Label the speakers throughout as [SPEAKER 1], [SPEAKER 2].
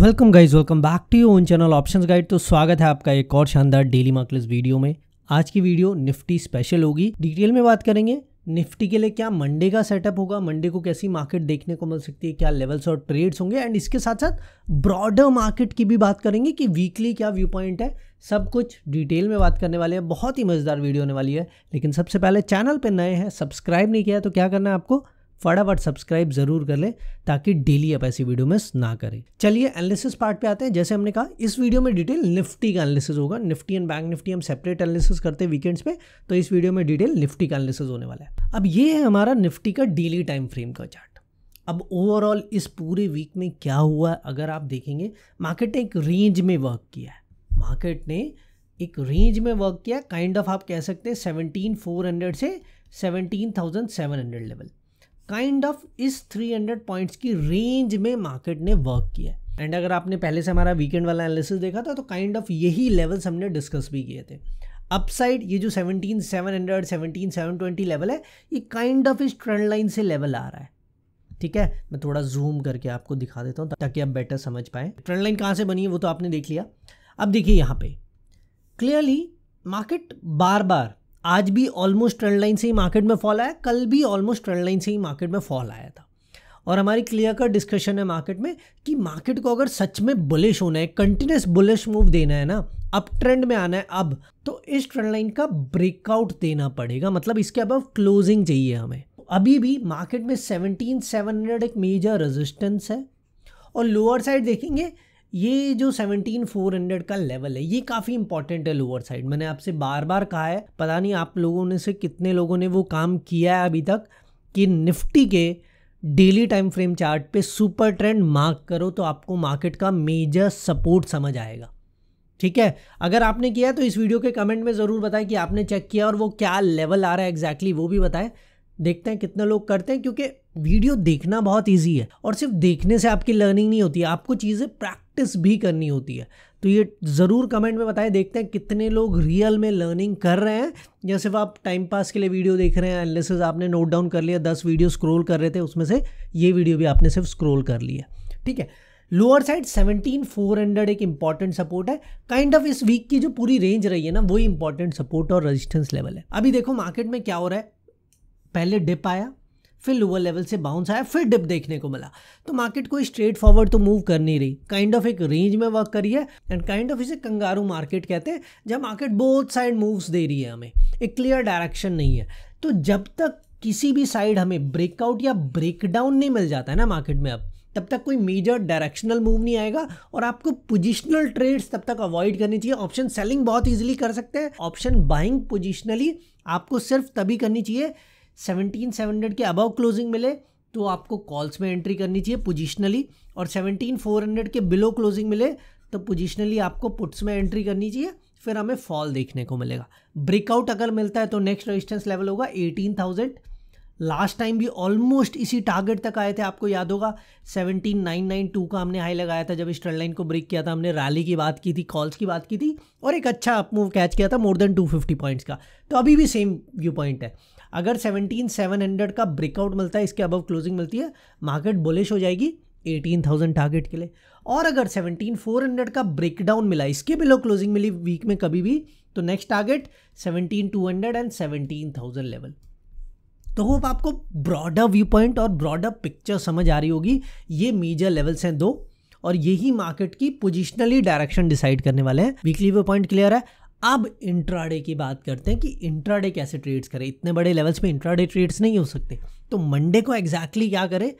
[SPEAKER 1] welcome guys welcome back to your own channel options guide तो स्वागत है आपका एक और शानदार डेली मार्केट वीडियो में आज की वीडियो निफ्टी स्पेशल होगी डिटेल में बात करेंगे निफ्टी के लिए क्या मंडे का सेटअप होगा मंडे को कैसी मार्केट देखने को मिल सकती है क्या लेवल्स और ट्रेड्स होंगे एंड इसके साथ साथ ब्रॉडर मार्केट की भी बात करेंगे कि वीकली क्या व्यू पॉइंट है सब कुछ डिटेल में बात करने वाले हैं बहुत ही मज़ेदार वीडियो होने वाली है लेकिन सबसे पहले चैनल पर नए हैं सब्सक्राइब नहीं किया तो क्या करना है आपको फटाफट सब्सक्राइब जरूर कर ले ताकि डेली आप ऐसी वीडियो मिस ना करें चलिए एनालिसिस पार्ट पे आते हैं जैसे हमने कहा इस वीडियो में डिटेल निफ्टी का एनालिसिस होगा निफ्टी एंड बैंक निफ्टी हम सेपरेट एनालिसिस करते हैं वीकेंड्स पे तो इस वीडियो में डिटेल निफ्टी का एनालिसिस होने वाला है अब ये है हमारा निफ्टी का डेली टाइम फ्रेम का चार्ट अब ओवरऑल इस पूरे वीक में क्या हुआ अगर आप देखेंगे मार्केट ने एक रेंज में वर्क किया है मार्केट ने एक रेंज में वर्क किया काइंड kind ऑफ of आप कह सकते हैं सेवनटीन फोर हंड्रेड से seventeen thousand seven hundred level kind of इस 300 पॉइंट्स की रेंज में मार्केट ने वर्क किया एंड अगर आपने पहले से हमारा वीकेंड वाला एनालिसिस देखा था तो काइंड ऑफ यही लेवल्स हमने डिस्कस भी किए थे अपसाइड ये जो 17 700 सेवन ट्वेंटी लेवल है ये काइंड ऑफ इस ट्रेंड लाइन से लेवल आ रहा है ठीक है मैं थोड़ा जूम करके आपको दिखा देता हूँ ताकि आप बेटर समझ पाए ट्रेंड लाइन कहाँ से बनी है वो तो आपने देख लिया अब देखिए यहाँ पे क्लियरली मार्केट बार बार आज भी ऑलमोस्ट ट्रेंड लाइन से ही मार्केट में फॉल आया कल भी ऑलमोस्ट ट्रेंड लाइन से ही मार्केट में फॉल आया था और हमारी क्लियर कट डिस्कशन है मार्केट में कि मार्केट को अगर सच में बुलिश होना है कंटिन्यूस बुलिश मूव देना है ना अब ट्रेंड में आना है अब तो इस ट्रेंड लाइन का ब्रेकआउट देना पड़ेगा मतलब इसके अब क्लोजिंग चाहिए हमें अभी भी मार्केट में सेवनटीन सेवन हंड्रेड एक मेजर रेजिस्टेंस है और लोअर साइड देखेंगे ये जो 17400 का लेवल है ये काफ़ी इंपॉर्टेंट है लोअर साइड मैंने आपसे बार बार कहा है पता नहीं आप लोगों ने से कितने लोगों ने वो काम किया है अभी तक कि निफ्टी के डेली टाइम फ्रेम चार्ट पे सुपर ट्रेंड मार्क करो तो आपको मार्केट का मेजर सपोर्ट समझ आएगा ठीक है अगर आपने किया तो इस वीडियो के कमेंट में ज़रूर बताएं कि आपने चेक किया और वो क्या लेवल आ रहा है एग्जैक्टली exactly वो भी बताएं देखते हैं कितने लोग करते हैं क्योंकि वीडियो देखना बहुत ईजी है और सिर्फ देखने से आपकी लर्निंग नहीं होती आपको चीज़ें प्रैक्टिस प्रैक्टिस भी करनी होती है तो ये ज़रूर कमेंट में बताएं देखते हैं कितने लोग रियल में लर्निंग कर रहे हैं या सिर्फ आप टाइम पास के लिए वीडियो देख रहे हैं एनालिसिस आपने नोट डाउन कर लिया दस वीडियो स्क्रोल कर रहे थे उसमें से ये वीडियो भी आपने सिर्फ स्क्रोल कर लिया ठीक है लोअर साइड 17400 एक इंपॉर्टेंट सपोर्ट है काइंड ऑफ इस वीक की जो पूरी रेंज रही है ना वही इंपॉर्टेंट सपोर्ट और रेजिस्टेंस लेवल है अभी देखो मार्केट में क्या हो रहा है पहले डिप आया फिर लोअर लेवल से बाउंस आया फिर डिप देखने को मिला तो मार्केट कोई स्ट्रेट फॉरवर्ड तो मूव कर नहीं रही काइंड ऑफ एक रेंज में वर्क करी है एंड काइंड ऑफ इसे कंगारू मार्केट कहते हैं जब मार्केट बोथ साइड मूव्स दे रही है हमें एक क्लियर डायरेक्शन नहीं है तो जब तक किसी भी साइड हमें ब्रेकआउट या ब्रेकडाउन नहीं मिल जाता है ना मार्केट में अब तब तक कोई मेजर डायरेक्शनल मूव नहीं आएगा और आपको पोजिशनल ट्रेड्स तब तक अवॉइड करनी चाहिए ऑप्शन सेलिंग बहुत ईजिली कर सकते हैं ऑप्शन बाइंग पोजिशनली आपको सिर्फ तभी करनी चाहिए सेवनटीन सेवन हंड्रेड के अबव क्लोजिंग मिले तो आपको कॉल्स में एंट्री करनी चाहिए पोजिशनली और सेवनटीन फोर हंड्रेड के बिलो क्लोजिंग मिले तो पोजिशनली आपको पुट्स में एंट्री करनी चाहिए फिर हमें फॉल देखने को मिलेगा ब्रेकआउट अगर मिलता है तो नेक्स्ट रेजिस्टेंस लेवल होगा एटीन थाउजेंड लास्ट टाइम भी ऑलमोस्ट इसी टारगेट तक आए थे आपको याद होगा सेवनटीन नाइन नाइन टू का हमने हाई लगाया था जब इस ट्रेड लाइन को ब्रेक किया था हमने रैली की बात की थी कॉल्स की बात की थी और एक अच्छा मूव कैच किया था more than two fifty points का तो अभी भी सेम व्यू पॉइंट है अगर 17,700 का ब्रेकआउट मिलता है इसके अबव क्लोजिंग मिलती है मार्केट बुलिश हो जाएगी 18,000 टारगेट के लिए और अगर 17,400 का ब्रेकडाउन मिला इसके बिलो क्लोजिंग मिली वीक में कभी भी तो नेक्स्ट टारगेट 17,200 एंड 17,000 लेवल तो होप आपको ब्रॉडर व्यू पॉइंट और ब्रॉडर पिक्चर समझ आ रही होगी ये मेजर लेवल्स हैं दो और यही मार्केट की पोजिशनली डायरेक्शन डिसाइड करने वाले हैं वीकली व्यू पॉइंट क्लियर है अब इंट्राडे की बात करते हैं कि इंट्राडे कैसे ट्रेड्स करें इतने बड़े लेवल्स पे इंट्राडे ट्रेड्स नहीं हो सकते तो मंडे को एग्जैक्टली exactly क्या करें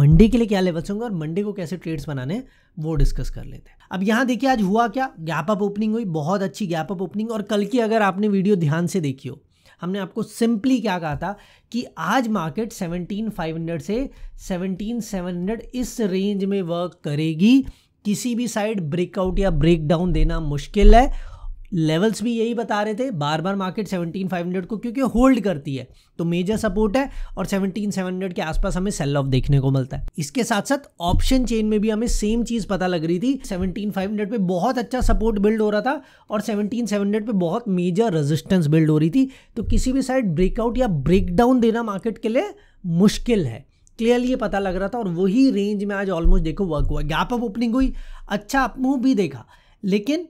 [SPEAKER 1] मंडे के लिए क्या लेवल्स होंगे और मंडे को कैसे ट्रेड्स बनाने वो डिस्कस कर लेते हैं अब यहाँ देखिए आज हुआ क्या गैप अप ओपनिंग हुई बहुत अच्छी गैप अप ओपनिंग और कल की अगर आपने वीडियो ध्यान से देखी हो हमने आपको सिंपली क्या कहा था कि आज मार्केट 17,500 से 17,700 इस रेंज में वर्क करेगी किसी भी साइड ब्रेकआउट या ब्रेकडाउन देना मुश्किल है लेवल्स भी यही बता रहे थे बार बार मार्केट 17500 को क्योंकि होल्ड करती है तो मेजर सपोर्ट है और 17700 के आसपास हमें सेल ऑफ देखने को मिलता है इसके साथ साथ ऑप्शन चेन में भी हमें सेम चीज़ पता लग रही थी 17500 पे बहुत अच्छा सपोर्ट बिल्ड हो रहा था और 17700 पे बहुत मेजर रेजिस्टेंस बिल्ड हो रही थी तो किसी भी साइड ब्रेकआउट या ब्रेकडाउन देना मार्केट के लिए मुश्किल है क्लियरली पता लग रहा था और वही रेंज में आज ऑलमोस्ट देखो वर्क हुआ गैप अप ओपनिंग हुई अच्छा अपमूव भी देखा लेकिन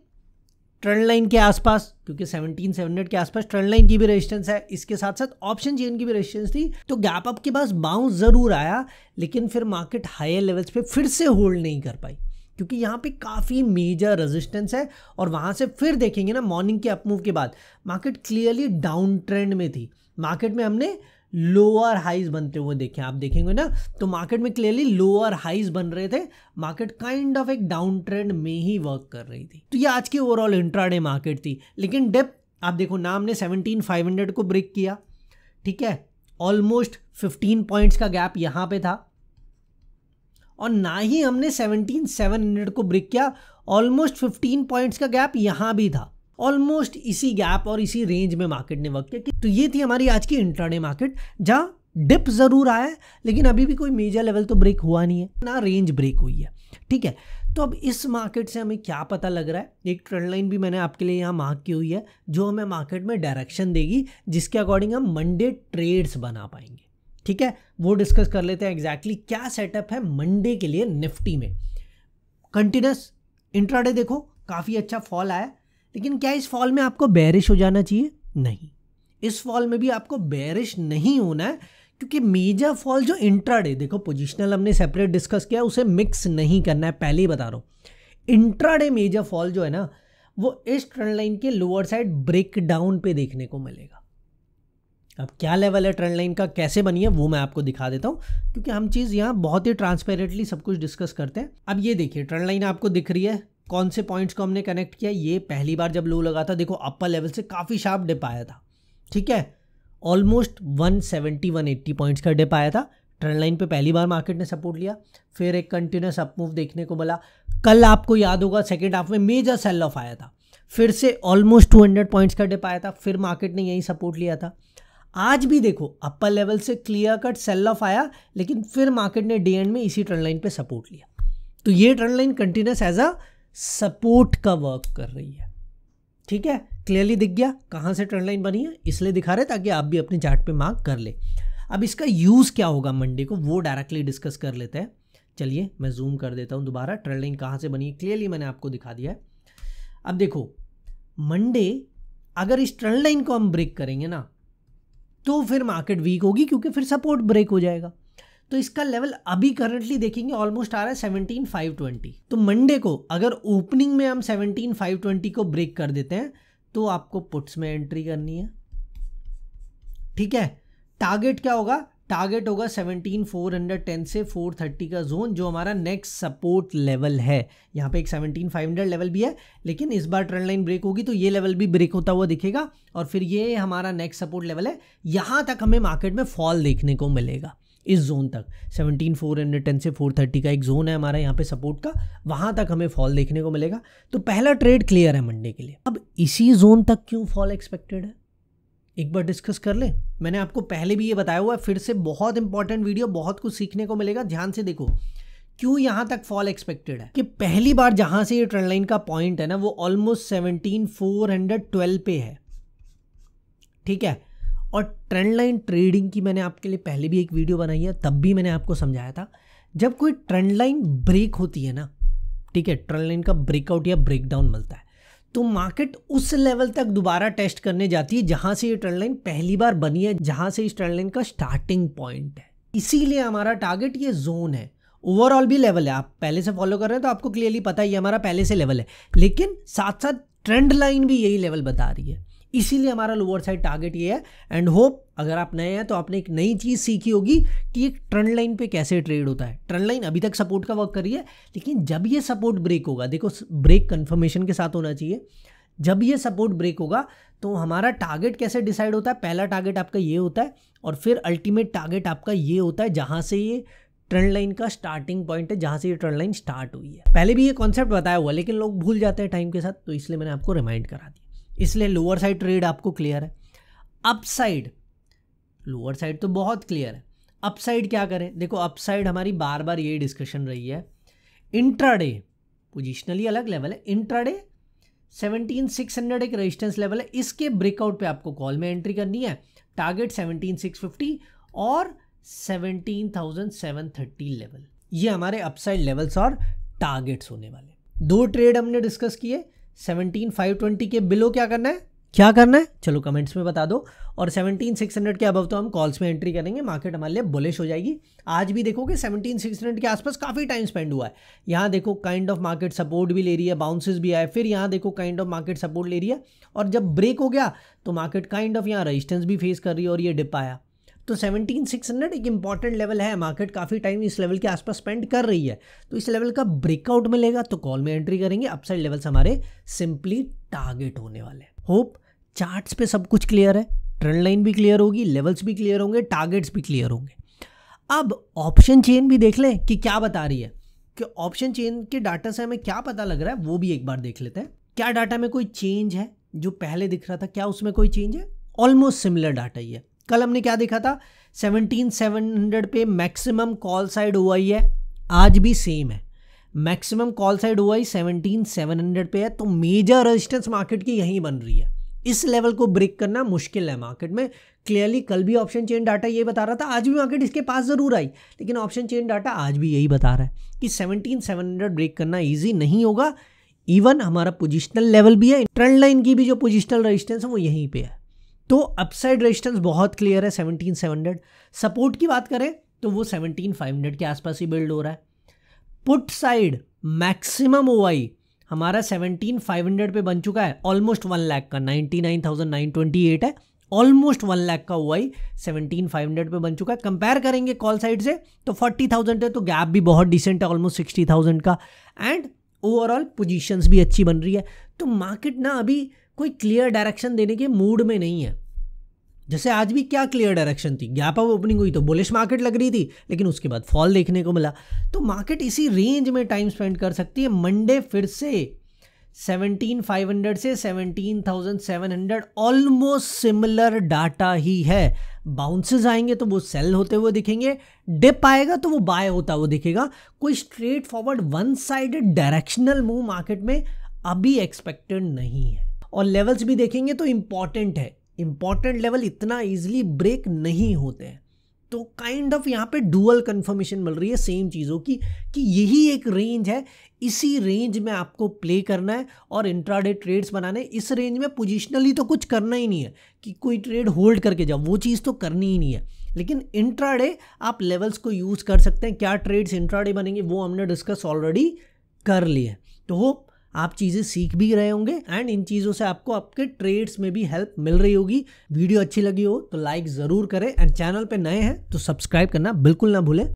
[SPEAKER 1] ट्रेंड लाइन के आसपास क्योंकि 17700 के आसपास ट्रेंड लाइन की भी रेजिस्टेंस है इसके साथ साथ ऑप्शन चेन की भी रेजिस्टेंस थी तो गैप अप के पास बाउंस जरूर आया लेकिन फिर मार्केट हायर लेवल्स पे फिर से होल्ड नहीं कर पाई क्योंकि यहाँ पे काफ़ी मेजर रेजिस्टेंस है और वहाँ से फिर देखेंगे ना मॉर्निंग के अपमूव के बाद मार्केट क्लियरली डाउन ट्रेंड में थी मार्केट में हमने लोअर हाइज बनते हुए देखें आप देखेंगे ना तो मार्केट में क्लियरली लोअर हाइज बन रहे थे मार्केट काइंड ऑफ एक डाउन ट्रेंड में ही वर्क कर रही थी तो ये आज की ओवरऑल इंट्राडे मार्केट थी लेकिन डेप आप देखो नाम ने सेवनटीन फाइव हंड्रेड को ब्रेक किया ठीक है ऑलमोस्ट फिफ्टीन पॉइंट्स का गैप यहाँ पे था और ना ही हमने सेवनटीन सेवन हंड्रेड को ब्रेक किया ऑलमोस्ट फिफ्टीन पॉइंट्स का गैप यहाँ भी था ऑलमोस्ट इसी गैप और इसी रेंज में मार्केट ने वर्क किया तो ये थी हमारी आज की इंटरडे मार्केट जहाँ डिप ज़रूर आया है लेकिन अभी भी कोई मेजर लेवल तो ब्रेक हुआ नहीं है ना रेंज ब्रेक हुई है ठीक है तो अब इस मार्केट से हमें क्या पता लग रहा है एक ट्रेंड लाइन भी मैंने आपके लिए यहाँ मार्क की हुई है जो हमें मार्केट में डायरेक्शन देगी जिसके अकॉर्डिंग हम मंडे ट्रेड्स बना पाएंगे ठीक है वो डिस्कस कर लेते हैं एग्जैक्टली exactly क्या सेटअप है मंडे के लिए निफ्टी में कंटिन्यूस इंट्राडे देखो काफ़ी अच्छा फॉल आया लेकिन क्या इस फॉल में आपको बैरिश हो जाना चाहिए नहीं इस फॉल में भी आपको बैरिश नहीं होना है क्योंकि मेजर फॉल जो इंट्राडे देखो पोजिशनल हमने सेपरेट डिस्कस किया उसे मिक्स नहीं करना है पहले ही बता रहा हूँ इंट्राडे मेजर फॉल जो है ना वो इस ट्रेंड लाइन के लोअर साइड ब्रेक डाउन पे देखने को मिलेगा अब क्या लेवल है ट्रेंड लाइन का कैसे बनी है वो मैं आपको दिखा देता हूँ क्योंकि हम चीज़ यहाँ बहुत ही ट्रांसपेरेंटली सब कुछ डिस्कस करते हैं अब ये देखिए ट्रेंड लाइन आपको दिख रही है कौन से पॉइंट्स को हमने कनेक्ट किया ये पहली बार जब लो लगा था देखो अपर लेवल से काफ़ी शार्प डिप आया था ठीक है ऑलमोस्ट 170 180 पॉइंट्स का डिप आया था ट्रेंड लाइन पे पहली बार मार्केट ने सपोर्ट लिया फिर एक कंटिन्यूस अप मूव देखने को मिला कल आपको याद होगा सेकेंड हाफ में मेजर सेल ऑफ आया था फिर से ऑलमोस्ट 200 पॉइंट्स का डिप आया था फिर मार्केट ने यहीं सपोर्ट लिया था आज भी देखो अपर लेवल से क्लियर कट सेल ऑफ आया लेकिन फिर मार्केट ने डे एंड में इसी ट्रेंड लाइन पे सपोर्ट लिया तो ये trend line continues as a support का वर्क कर रही है ठीक है क्लियरली दिख गया कहाँ से ट्रेंड लाइन बनी है इसलिए दिखा रहे ताकि आप भी अपने चार्ट पे मार्क कर ले अब इसका यूज़ क्या होगा मंडे को वो डायरेक्टली डिस्कस कर लेते हैं चलिए मैं जूम कर देता हूँ दोबारा ट्रेंड लाइन कहाँ से बनी है क्लियरली मैंने आपको दिखा दिया है अब देखो मंडे अगर इस ट्रेंड लाइन को हम ब्रेक करेंगे ना तो फिर मार्केट वीक होगी क्योंकि फिर सपोर्ट ब्रेक हो जाएगा तो इसका लेवल अभी करंटली देखेंगे ऑलमोस्ट आ रहा है सेवनटीन फाइव ट्वेंटी तो मंडे को अगर ओपनिंग में हम सेवनटीन फाइव ट्वेंटी को ब्रेक कर देते हैं तो आपको पुट्स में एंट्री करनी है ठीक है टारगेट क्या होगा टारगेट होगा सेवनटीन फोर हंड्रेड टेन से फोर थर्टी का जोन जो हमारा नेक्स्ट सपोर्ट लेवल है यहाँ पे एक हंड्रेड लेवल भी है लेकिन इस बार ट्रेंड लाइन ब्रेक होगी तो ये लेवल भी ब्रेक होता हुआ दिखेगा और फिर ये हमारा नेक्स्ट सपोर्ट लेवल है यहाँ तक हमें मार्केट में फॉल देखने को मिलेगा इस जोन तक सेवनटीन फोर हंड्रेड टेन से फोर थर्टी का एक जोन है हमारा यहाँ पे सपोर्ट का वहाँ तक हमें फॉल देखने को मिलेगा तो पहला ट्रेड क्लियर है मंडे के लिए अब इसी जोन तक क्यों फॉल एक्सपेक्टेड है एक बार डिस्कस कर ले मैंने आपको पहले भी ये बताया हुआ है फिर से बहुत इंपॉर्टेंट वीडियो बहुत कुछ सीखने को मिलेगा ध्यान से देखो क्यों यहाँ तक फॉल एक्सपेक्टेड है कि पहली बार जहाँ से ये ट्रेंड लाइन का पॉइंट है ना वो almost seventeen four hundred twelve पे है ठीक है और ट्रेंड लाइन ट्रेडिंग की मैंने आपके लिए पहले भी एक वीडियो बनाई है तब भी मैंने आपको समझाया था जब कोई ट्रेंड लाइन ब्रेक होती है ना ठीक है ट्रेंड लाइन का ब्रेकआउट या ब्रेकडाउन मिलता है तो मार्केट उस लेवल तक दोबारा टेस्ट करने जाती है जहाँ से ये ट्रेंड लाइन पहली बार बनी है जहाँ से इस ट्रेंड लाइन का स्टार्टिंग पॉइंट है इसीलिए हमारा टारगेट ये जोन है ओवरऑल भी लेवल है आप पहले से फॉलो कर रहे हैं तो आपको क्लियरली पता है ये हमारा पहले से लेवल है लेकिन साथ साथ ट्रेंड लाइन भी यही लेवल बता रही है इसीलिए हमारा लोअर साइड टारगेट ये है एंड होप अगर आप नए हैं तो आपने एक नई चीज़ सीखी होगी कि एक ट्रेंड लाइन पे कैसे ट्रेड होता है ट्रेंड लाइन अभी तक सपोर्ट का वर्क कर रही है लेकिन जब ये सपोर्ट ब्रेक होगा देखो ब्रेक कन्फर्मेशन के साथ होना चाहिए जब ये सपोर्ट ब्रेक होगा तो हमारा टारगेट कैसे डिसाइड होता है पहला टारगेट आपका ये होता है और फिर अल्टीमेट टारगेट आपका ये होता है जहाँ से ये ट्रेंड लाइन का स्टार्टिंग पॉइंट है जहाँ से ये ट्रेंड लाइन स्टार्ट हुई है पहले भी ये कॉन्सेप्ट बताया हुआ लेकिन लोग भूल जाते हैं टाइम के साथ तो इसलिए मैंने आपको रिमाइंड करा दिया इसलिए लोअर साइड ट्रेड आपको क्लियर है अपसाइड लोअर साइड तो बहुत क्लियर है अपसाइड क्या करें देखो अपसाइड हमारी बार बार ये डिस्कशन रही है इंट्राडे पोजिशनली अलग लेवल है इंट्राडे सेवनटीन सिक्स हंड्रेड एक रेजिस्टेंस लेवल है इसके ब्रेकआउट पे आपको कॉल में एंट्री करनी है टारगेट सेवनटीन सिक्स फिफ्टी और seventeen thousand seven thirty level ये हमारे अपसाइड लेवल्स और टारगेट्स होने वाले दो ट्रेड हमने डिस्कस किए सेवनटीन फाइव ट्वेंटी के बिलो क्या करना है क्या करना है चलो कमेंट्स में बता दो और सेवनटीन सिक्स हंड्रेड के अबव तो हम कॉल्स में एंट्री करेंगे मार्केट हमारे लिए बुलिश हो जाएगी आज भी देखो कि हंड्रेड के आसपास काफ़ी टाइम स्पेंड हुआ है यहाँ देखो काइंड ऑफ मार्केट सपोर्ट भी ले रही है बाउंसेस भी आए फिर यहाँ देखो काइंड ऑफ मार्केट सपोर्ट ले रही है और जब ब्रेक हो गया तो मार्केट काइंड ऑफ यहाँ रजिस्टेंस भी फेस कर रही है और ये डिप आया तो 17600 एक इंपॉर्टेंट लेवल है मार्केट काफ़ी टाइम इस लेवल के आसपास स्पेंड कर रही है तो इस लेवल का ब्रेकआउट मिलेगा तो कॉल में एंट्री करेंगे अपसाइड लेवल्स हमारे सिंपली टारगेट होने वाले होप चार्ट्स पे सब कुछ क्लियर है ट्रेंड लाइन भी क्लियर होगी लेवल्स भी क्लियर होंगे टारगेट्स भी क्लियर होंगे अब ऑप्शन चेन भी देख लें कि क्या बता रही है कि ऑप्शन चेन के डाटा से हमें क्या पता लग रहा है वो भी एक बार देख लेते हैं क्या डाटा में कोई चेंज है जो पहले दिख रहा था क्या उसमें कोई चेंज है ऑलमोस्ट सिमिलर डाटा ही है कल हमने क्या देखा था 17700 पे मैक्सिमम कॉल साइड हुआ ही है आज भी सेम है मैक्सिमम कॉल साइड हुआ ही 17700 पे है तो मेजर रेजिस्टेंस मार्केट की यहीं बन रही है इस लेवल को ब्रेक करना मुश्किल है मार्केट में क्लियरली कल भी ऑप्शन चेन डाटा ये बता रहा था आज भी मार्केट इसके पास ज़रूर आई लेकिन ऑप्शन चेन डाटा आज भी यही बता रहा है कि 17700 ब्रेक करना ईजी नहीं होगा इवन हमारा पोजिशनल लेवल भी है ट्रेंड लाइन की भी जो पोजिशनल रजिस्टेंस है वो यहीं पर है तो अपसाइड रेजिस्टेंस बहुत क्लियर है सेवनटीन हंड्रेड सपोर्ट की बात करें तो वो सेवनटीन फाइव हंड्रेड के आसपास ही बिल्ड हो रहा है पुट साइड मैक्सिमम ओआई हमारा सेवनटीन फाइव हंड्रेड पर बन चुका है ऑलमोस्ट वन लैख का nine nine thousand twenty eight है ऑलमोस्ट वन लैख का ओ सेवनटीन फाइव हंड्रेड पर बन चुका है कंपेयर करेंगे कॉल साइड से तो फोर्टी थाउजेंड है तो गैप भी बहुत डिसेंट है ऑलमोस्ट सिक्सटी थाउजेंड का एंड ओवरऑल पोजिशंस भी अच्छी बन रही है तो मार्केट ना अभी कोई क्लियर डायरेक्शन देने के मूड में नहीं है जैसे आज भी क्या क्लियर डायरेक्शन थी गैप अप ओपनिंग हुई तो बुलिश मार्केट लग रही थी लेकिन उसके बाद फॉल देखने को मिला तो मार्केट इसी रेंज में टाइम स्पेंड कर सकती है मंडे फिर से 17,500 से 17,700 ऑलमोस्ट सिमिलर डाटा ही है बाउंसेस आएंगे तो वो सेल होते हुए दिखेंगे डिप आएगा तो वो बाय होता हुआ दिखेगा कोई straightforward one side directional move market में अभी एक्सपेक्टेड नहीं है और लेवल्स भी देखेंगे तो इम्पॉर्टेंट है इम्पॉर्टेंट लेवल इतना ईजिली ब्रेक नहीं होते हैं तो काइंड ऑफ यहाँ पे डुअल कंफर्मेशन मिल रही है सेम चीज़ों की कि यही एक रेंज है इसी रेंज में आपको प्ले करना है और इंट्राडे ट्रेड्स बनाने इस रेंज में पोजिशनली तो कुछ करना ही नहीं है कि कोई ट्रेड होल्ड करके जाओ वो चीज़ तो करनी ही नहीं है लेकिन इंट्राडे आप लेवल्स को यूज़ कर सकते हैं क्या ट्रेड्स इंट्राडे बनेंगे वो हमने डिस्कस ऑलरेडी कर लिए तो होप आप चीज़ें सीख भी रहे होंगे एंड इन चीज़ों से आपको आपके ट्रेड्स में भी हेल्प मिल रही होगी वीडियो अच्छी लगी हो तो लाइक ज़रूर करें एंड चैनल पर नए हैं तो सब्सक्राइब करना बिल्कुल ना भूलें